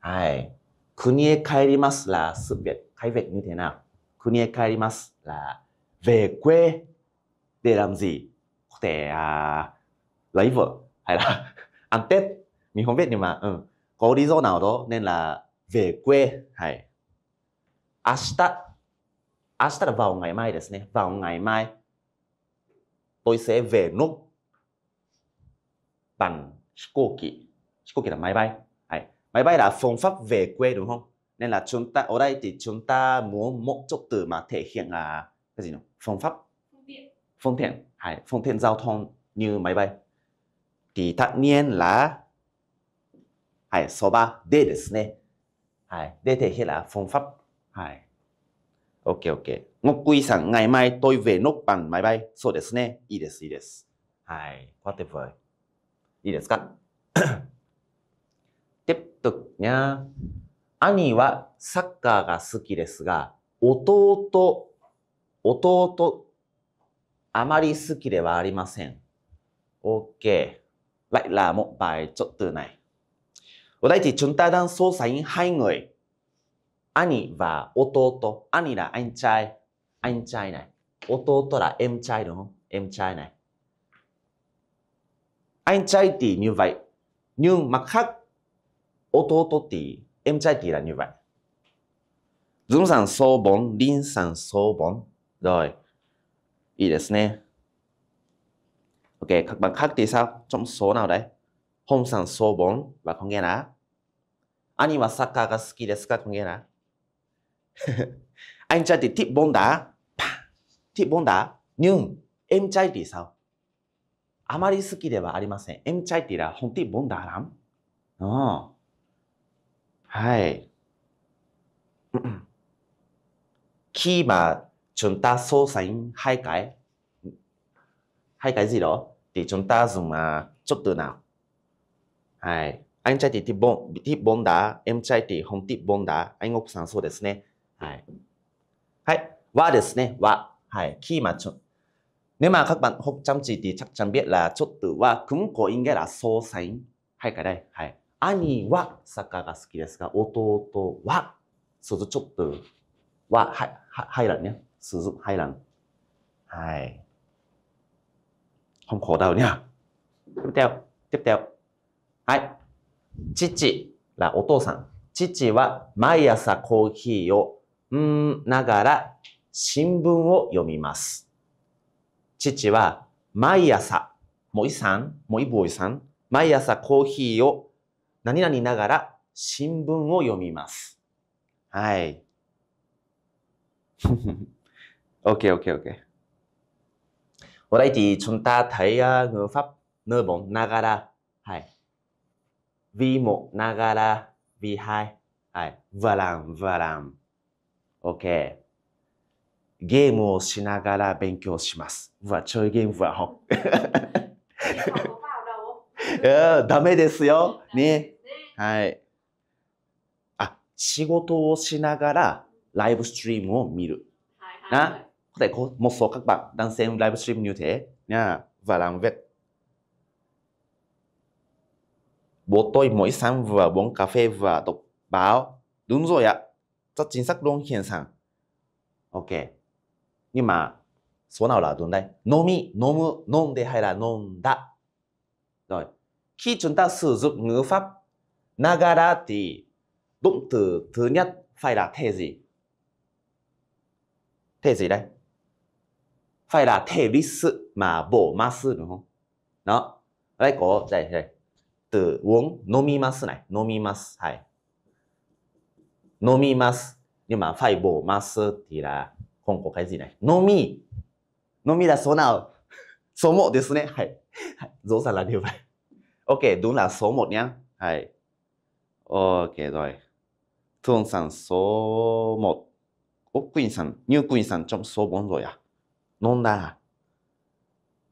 ー。はい。国へ帰りますら、すべ、帰べ、見てな。国へ帰ります là về quê để làm gì có thể à, lấy vợ hay là ăn tết mình không biết nhưng mà ừ, có lý do nào đó nên là về quê hay Ashita Ashita là vào ngày mai ですね vào ngày mai tôi sẽ về nước bằng shikoki shikoki là máy bay hay. máy bay là phương pháp về quê đúng không nên là chúng ta ở đây thì chúng ta muốn một chút từ mà thể hiện là cái gì nhỉ phương pháp phương tiện hay phương tiện giao thông như máy bay thì tất nhiên là hay số 3 D thể hiện là phương pháp hay ok ok Ngọc quý sẵn ngày mai tôi về nốt bằng máy bay いいですいいです, hay ですねいいですいいですはい quá tuyệt vời いいですか tiếp tục nhá 兄はサッカーが好きですが、弟、弟、あまり好きではありません。OK。はい、ラーも、バイ、ちょっとない。お大地、チュンターダン捜査員、ハイグイ。兄は弟、兄ら、アンチャイ、アンチャイない。弟ら、エムチャイルン、エムチャイない。アンチャイティ、ニューバイ。ニュー、マカ、弟ティ、Em trai chỉ là như vậy. Dũng sản số 4, Linh sản số 4. Rồi. Ý đấy nè. Ok, các bạn khác thì sao? Trong số nào đấy? Hồng sản số 4 và có nghĩa là Anh là soccer ga suki desu ka? Có nghĩa là Anh trai thì thích bóng đá. thích bóng đá. Nhưng em trai thì sao? あまり好きではありません。em trai thì là không thích bóng đá lắm. Đó. はい khi mà chúng ta so sánh hai cái hai cái gì đó thì chúng ta dùng uh, à, chút từ nào Hai. anh trai thì thích bóng thích bóng đá em trai thì không thích bóng đá anh ngọc sáng hai khi mà chúng nếu mà các bạn học chăm chỉ thì chắc chắn biết là chút từ wa cũng có ý nghĩa là so sánh hai cái đây hai 兄は坂が好きですが、弟は、鈴ちょっと、は、はい、らんね。鈴入らん。はい。ผมขอเดาเนี่ยเดはい。父、ら、お父さん。父は毎朝コーヒーを、うん、ながら新聞を読みます。父は毎朝、もいさん、もいぼいさん、毎朝コーヒーを何々ながら新聞を読みます。はい。OK, OK, OK. 我ー地从大太阳发日本ながら。はい。微もながら微嗨。はい。わらん、わらん。OK。ゲームをしながら勉強します。うわ、ちょいゲームわ、ほ。ダメですよ。ね。はい。あ、仕事をしながらライブストリームを見る。Right. Đó. làm việc. Bố tôi mỗi sáng vừa uống cà phê và đọc báo. Đúng rồi ạ. Rất chính xác luôn hiện Sang. Ok. Nhưng mà số nào là đúng đây? Nomi, nomu, non de hay là non da. Rồi. Khi chúng ta sử dụng ngữ pháp Nagara thì động từ thứ nhất phải là thể gì? Thể gì đây? Phải là thể lý sự mà bổ ma sư đúng không? Đó. Đây có đây, đây. từ uống nomimasu này, nomimasu, hay. Nomimasu. Nhưng mà phải bổ masu thì là không có cái gì này. Nomi. Nomi là số nào? Số 1ですね. Hay. rõ ràng là điều này. Ok, đúng là số 1 nhá. Hay. Ok rồi. Thường sản số 1. Úc Quỳnh sản, Như Quỳnh sản trong số 4 rồi à? Non đa.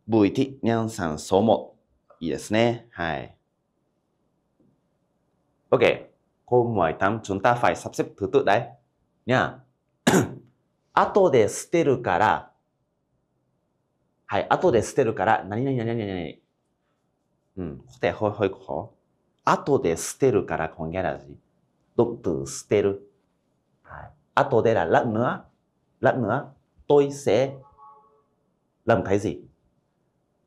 Bùi Thị Nhan sản số 1. いいですね。はい。Ok. Câu 18 chúng ta phải sắp xếp thứ tự đấy. Nha. 後で捨てるから、はい、後で捨てるから、何々何々何々。うん、答え、ほいほい、ここ。後で捨てるから có nghĩa là gì? Động từ 捨てる。後 đây là lát nữa. Lát nữa tôi sẽ làm cái gì?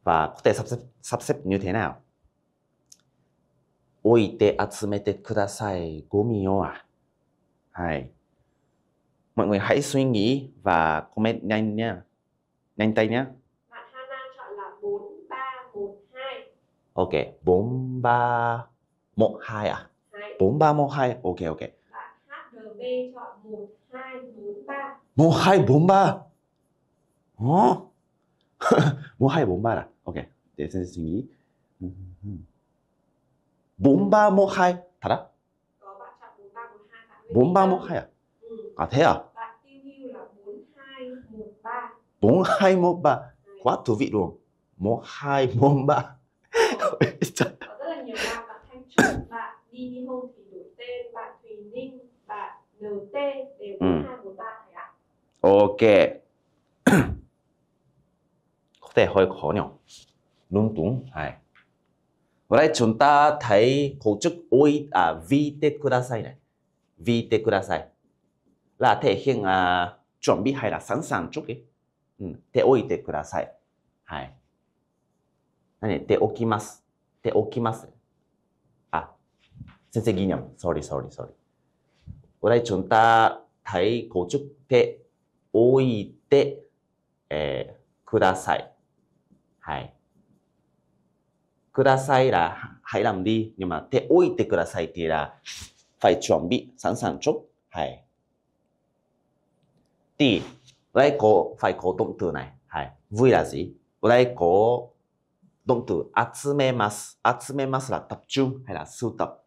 Và có thể sắp xếp, như thế nào? 置いて集めてください。ゴミをあ。はい。Mọi người hãy suy nghĩ và comment nhanh nhé. Nhanh tay nhé. Bạn Hana chọn là 4312. Ok, 4312 một hai à bốn ba một hai à? ok ok HDB chọn một hai bốn ba một hai bốn ba một hai bốn ba à ok để xem suy nghĩ bốn ba một hai thật á bốn ba một hai à ừ. à thế à bốn hai một ba quá thú vị luôn một hai bốn ba rất là nhiều đi ly hôn thì đổi tên bạn Thùy Ninh bạn NT đều ừ. có hai một ba thầy ạ ok có thể hơi khó nhỉ lung túng hay Vậy chúng ta thấy cấu trúc ôi à vi tê kudasai này vi tê kudasai là thể hiện à, chuẩn bị hay là sẵn sàng trước ấy ừ. tê ôi tê kudasai hay này tê okimasu tê okimasu xin ghi 기념. Sorry, sorry, sorry. chúng ta 원래 전타 để, 고축대 오이대 에 쿠다사이. 하이. 쿠다사이 là hãy làm đi nhưng mà để ôi te kudasai thì là phải chuẩn bị sẵn sàng chút. Hai. Thì lại có phải có động từ này. Hai. Vui là gì? Lại có động từ 集めます。集めますlà tập trung hay là sưu tập.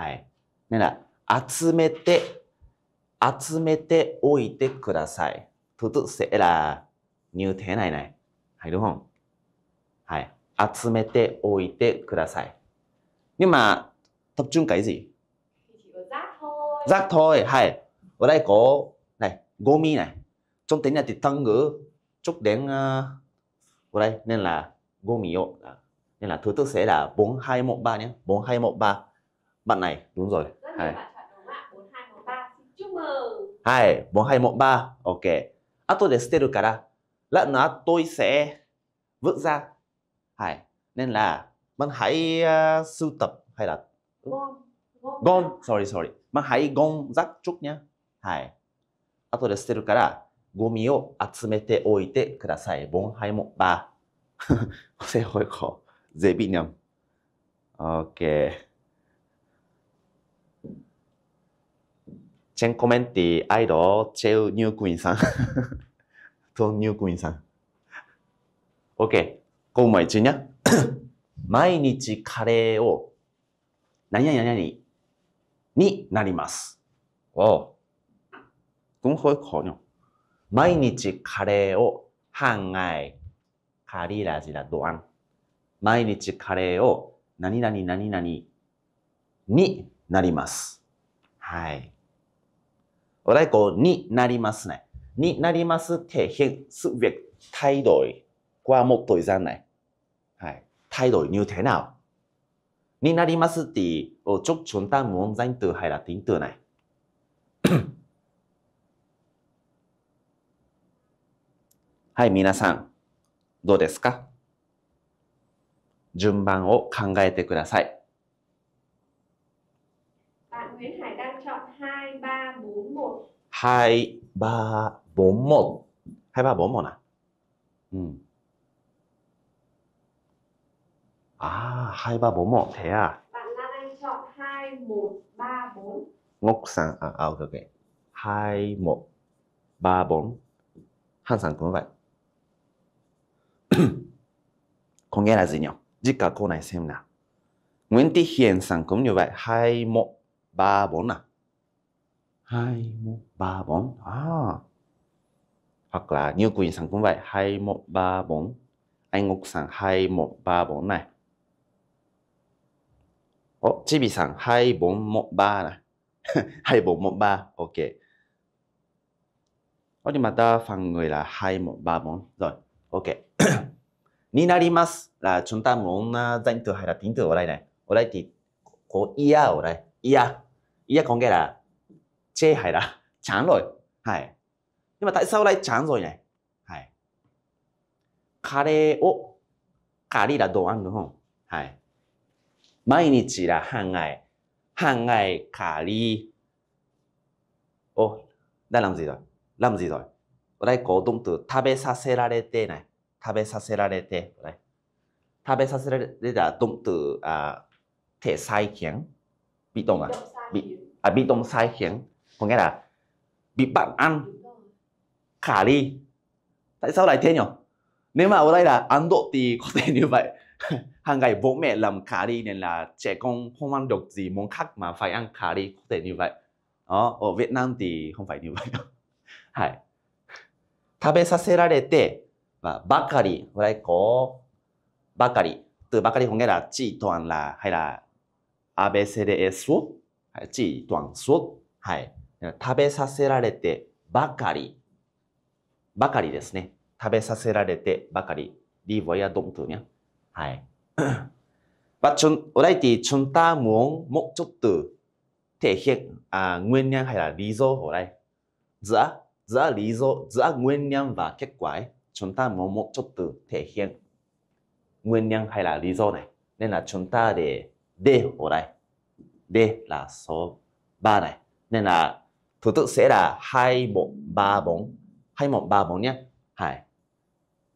はい。なら、集めて、集めておいてください。thực tự sẽ là như thế này này. Hay đúng không? Hay. Atsumete oite kudasai. Nhưng mà tập trung cái gì? Rác thôi. Rác thôi. Hay. Ở đây có này, gomi này. Trong tiếng Nhật thì tăng ngữ chúc đến uh, ở đây nên là gomi yo. Nên là thứ tự sẽ là 4213 nhé. 4213. bạn này đúng rồi hai hai bốn hai một ba ok ato à, de steru cả lát nữa tôi sẽ vứt ra hai nên là bạn hãy uh, sưu tập hay là gon sorry sorry bạn hãy gon rác chút nhé à, hai ato de steru kara ゴミを集めておいてください。ボンハイもば。có sẽ hơi khó, dễ bị nhầm. Ok. チェンコメンティアイドチェウニュークインさん。トンニュークインさん。OK。今一緒にゃ。毎日カレーを何々何々になります。お毎日カレーを半愛カリラジラドアン。毎日カレーを何々何々になります。はい。ở đây có ni narimasu này ni narimasu thể hiện sự việc thay đổi qua một thời gian này thay đổi như thế nào ni narimasu thì ở chỗ chúng ta muốn danh từ hay là tính từ này hai minasan do desu ka 順番を考えてください。hai ba bốn một hai ba bốn một à ừ. à hai ba bốn một thế à bạn Lan chọn hai một ba bốn Ngọc Sang à, à ok ok hai một ba bốn hàn Sang cũng vậy có nghĩa là gì nhỉ chỉ cả cô này xem nào Nguyễn Thị Hiền Sang cũng như vậy hai một ba bốn à hai một ba bốn à. hoặc là như Quỳnh Sẵn cũng vậy hai một ba bốn anh Ngọc Sẵn hai một ba bốn này Ồ, Chibi Sẵn hai bốn một ba này hai bốn một ba ok Ồ, nhưng mà ta phần người là hai một ba bốn rồi ok Ninarimas là chúng ta muốn à, danh từ hay là tính từ ở đây này ở đây thì có ia ở đây ia ia có nghĩa là chê Hải đã chán rồi Hải nhưng mà tại sao lại chán rồi này Hải Kare o Kari là đồ ăn đúng không Hải Mai nichi là hàng ngày Hàng ngày kari Ô Đã làm gì rồi Làm gì rồi Ở đây có động từ Tabe saserarete này Tabe saserarete Ở đây Tabe saserarete là động từ à, Thể sai khiến Bị động à Bị à, bị động sai khiến à, có nghĩa là bị bạn ăn khả đi tại sao lại thế nhỉ nếu mà ở đây là Ấn Độ thì có thể như vậy hàng ngày bố mẹ làm khả đi nên là trẻ con không ăn được gì món khác mà phải ăn khả đi có thể như vậy đó, ở Việt Nam thì không phải như vậy đâu. Hai. 食べさせられて、và ba cà đi, ở đây có ba cà đi. Từ ba cà đi có nghĩa là chỉ toàn là hay là ABCDE suốt, hay chỉ toàn suốt. Hai. 食べさせられてばかり。ばかりですね。食べさせられてばかり。リヴォヤドンプニャ。はい。バ チュン、オライティ、チュンタムオン、モッチョット、テヘン、アングエンニャンハイラ、リゾオライ。ズア、ズアリゾ、ズアングエンニャンバ、ケッコイ、チュンタムオン、モッチョット、テヘン。グエンニャンハイラ、リゾで、で、オライ。で、ラ、ソ、バネ。ネナ、ね Thứ tự sẽ là hai ba ba 2134 nhé Hải.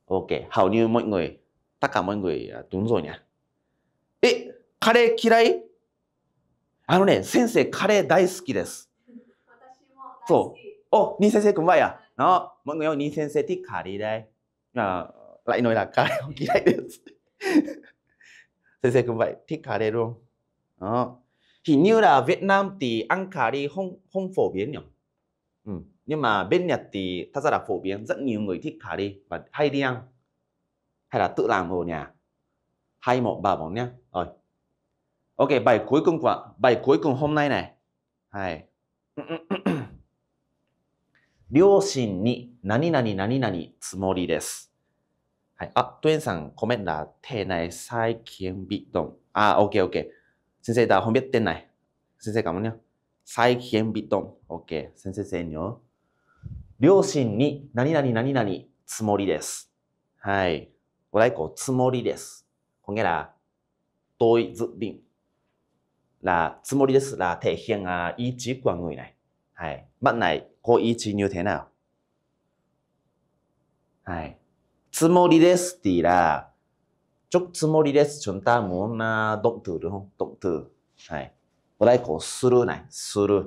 Ok, hầu như mọi người Tất cả mọi người à, đúng rồi nhé Ê, cà rê kirai? あのね、先生、カレー大好きです。そう。お、ニー先生、こんばんは。の、mọi à, à? người ơi, Ni thích cà ri đây. Mà ờ, lại nói là cà ri không kỳ đấy. Sensei thích cà ri luôn. Đó hình như là Việt Nam thì ăn cà ri không không phổ biến nhỉ ừ. nhưng mà bên Nhật thì thật ra là phổ biến rất nhiều người thích cà ri và hay đi ăn hay là tự làm ở nhà hay một bà bọn nhé rồi ok bài cuối cùng của bài cuối cùng hôm nay này hay à à comment là thế này sai kiến bị động à, ok ok 先生だ、k h ô n ない。i ế t tên này. 先生、頑張れよ。最近ビトン。OK。先生、せよ。両親に、何々、何々、つもりです。はい。我来讲つもりです。こげら、どいずびん。ら、つもりです。ら、て、へんが、いちごんぐいない。はい。まんない、こいちにゅうてな。はい。つもりですって言いら、chúc tsumori desu chúng ta muốn à, động từ đúng không động từ này ở đây có suru này suru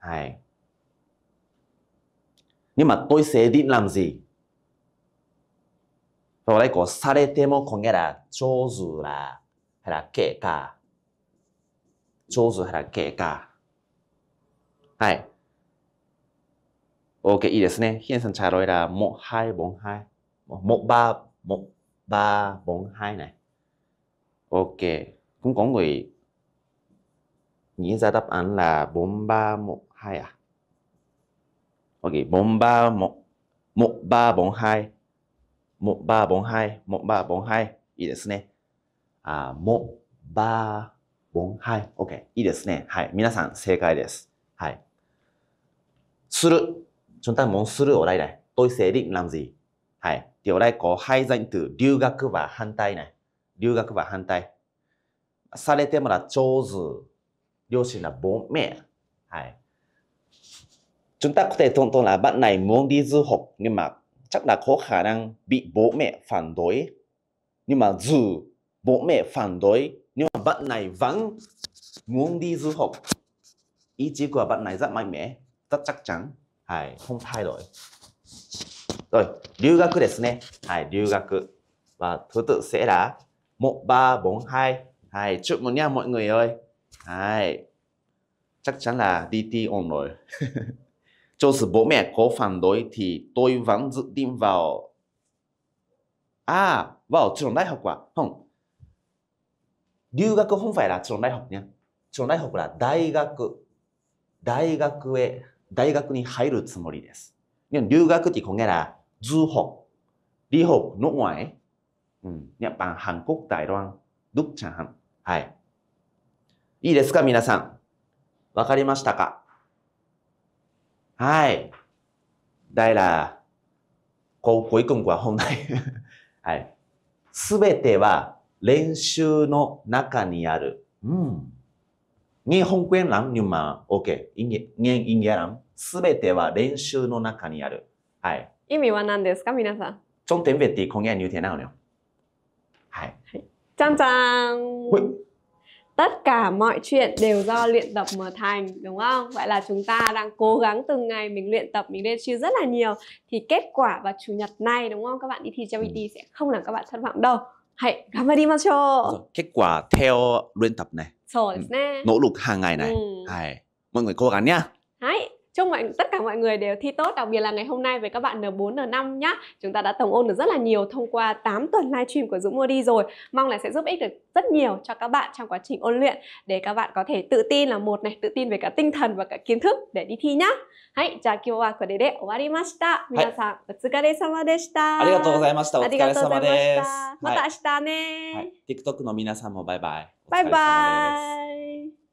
này nhưng mà tôi sẽ định làm gì và ở đây có sarete mo có nghĩa là chozu là hay là kể cả chozu hay là kể cả này ok いいですねヒエンさん茶色いらもはいぼんはいもばも 3, 4, 2 này. Ok, cũng có người nghĩ ra đáp án là 4, 3, 1, 2 à? Ok, 4, 3, 1, 1, 3, 4, 2. 1, 3, 4, 2, 1, 3, 4, 2. いいですね。あ、も、ば、ぼん、はい。OK。いいですね。はい。皆さん、正解です。はい。する。chúng ta muốn する ở đây này. Tôi sẽ định làm gì? はい。Kiểu đây có hai danh từ lưu gác và hàn tay này. Lưu gác và hàn tay. Sa Chúng ta có thể tưởng tượng là bạn này muốn đi du học nhưng mà chắc là có khả năng bị bố mẹ phản đối. Nhưng mà dù bố mẹ phản đối nhưng mà bạn này vẫn muốn đi du học. Ý chí của bạn này rất mạnh mẽ, rất chắc chắn, Hai, không thay đổi. Rồi, 留学ですね。はい、留学。Và thứ tự sẽ là một 3, 4, 2. Hai, chúc mừng nha mọi người ơi. Hai. Chắc chắn là đi DT ổn rồi. Cho dù bố mẹ có phản đối thì tôi vẫn dự định vào... À, vào trường đại học à? Không. Lưu học không phải là trường đại học nha. Trường đại học là đại học, Đại học học đại gác へ、大学に入るつもりです。nhưng lưu học thì có nghĩa là du học, đi học nước ngoài, うん、n h ậ 韓国、台湾、どっちゃん。はい。いいですか、皆さん。わかりましたかはい。だいら、ここういくんは本題。はい。すべては練習の中にある。うん。日本語欄にま、OK。人間、人らんすべては練習の中にある。はい。意味は何ですか皆さん。重点 về tỷ không nghe như thế nào nhỉ? Hai. Chang chang. Tất cả mọi chuyện đều do luyện tập mà thành, đúng không? Vậy là chúng ta đang cố gắng từng ngày mình luyện tập, mình lên chia rất là nhiều. Thì kết quả vào chủ nhật này, đúng không? Các bạn đi thi JBT ừ. sẽ không làm các bạn thất vọng đâu. Hãy đi gamarimashou. Kết quả theo luyện tập này. Ừ. Nỗ lực hàng ngày này. Ừ. Mọi người cố gắng nhá. Hãy chúc mọi tất cả mọi người đều thi tốt đặc biệt là ngày hôm nay với các bạn N4 N5 nhá chúng ta đã tổng ôn được rất là nhiều thông qua 8 tuần livestream của Dũng Mua đi rồi mong là sẽ giúp ích được rất nhiều cho các bạn trong quá trình ôn luyện để các bạn có thể tự tin là một này tự tin về cả tinh thần và cả kiến thức để đi thi nhá hãy chào kêu wa của đề đề owarimashita minasan otsukare sama deshita ありがとうございました。お疲れ様です。また明日ね。はい、TikTok の皆さんもバイバイ。バイバイ。